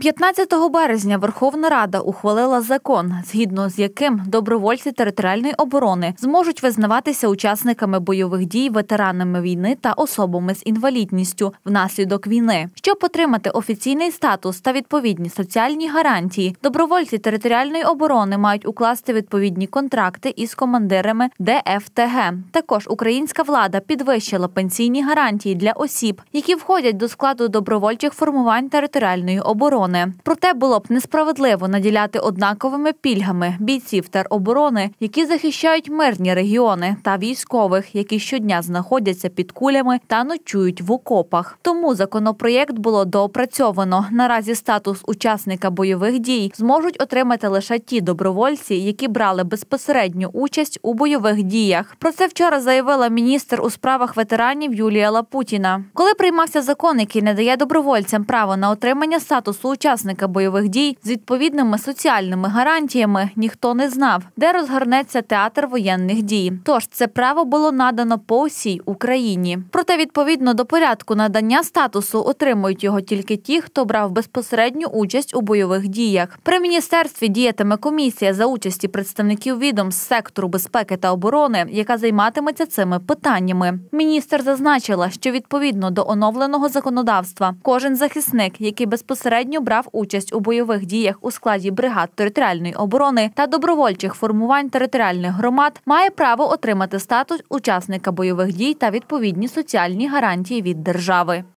15 березня Верховна Рада ухвалила закон, згідно з яким добровольці територіальної оборони зможуть визнаватися учасниками бойових дій, ветеранами війни та особами з інвалідністю внаслідок війни. Щоб отримати офіційний статус та відповідні соціальні гарантії, добровольці територіальної оборони мають укласти відповідні контракти із командирами ДФТГ. Також українська влада підвищила пенсійні гарантії для осіб, які входять до складу добровольчих формувань територіальної оборони оборони. Проте було б несправедливо наділяти однаковими пільгами бійців тероборони, які захищають мирні регіони, та військових, які щодня знаходяться під кулями та ночують в окопах. Тому законопроєкт було доопрацьовано. Наразі статус учасника бойових дій зможуть отримати лише ті добровольці, які брали безпосередню участь у бойових діях. Про це вчора заявила міністр у справах ветеранів Юлія Лапутіна. Коли приймався закон, який не дає добровольцям право на отримання статусу учасника бойових дій з відповідними соціальними гарантіями ніхто не знав, де розгорнеться театр воєнних дій. Тож це право було надано по усій Україні. Проте відповідно до порядку надання статусу отримують його тільки ті, хто брав безпосередню участь у бойових діях. При міністерстві діятиме комісія за участі представників відомств сектору безпеки та оборони, яка займатиметься цими питаннями. Міністр зазначила, що відповідно до оновленого законодавства кожен захисник, який безпосередньо брав участь у бойових діях у складі бригад територіальної оборони та добровольчих формувань територіальних громад, має право отримати статус учасника бойових дій та відповідні соціальні гарантії від держави.